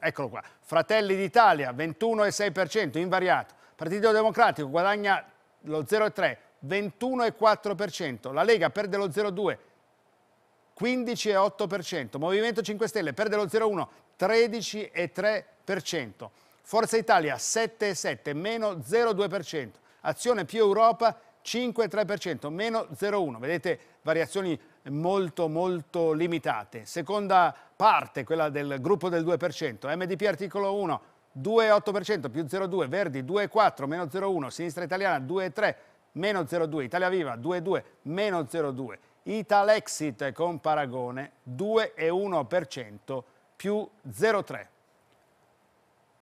Eccolo qua, Fratelli d'Italia 21,6%, invariato. Partito Democratico guadagna lo 0,3, 21,4%. La Lega perde lo 0,2, 15,8%. Movimento 5 Stelle perde lo 0,1, 13,3%. Forza Italia 7,7, meno 0,2%. Azione più Europa 5,3%, meno 0,1. Vedete variazioni molto molto limitate. Seconda parte, quella del gruppo del 2%, MDP articolo 1, 2,8% più 0,2, Verdi 2,4 meno 0,1, Sinistra Italiana 2,3 meno 0,2, Italia Viva 2,2 meno 0,2, Italexit con paragone 2,1% più 0,3.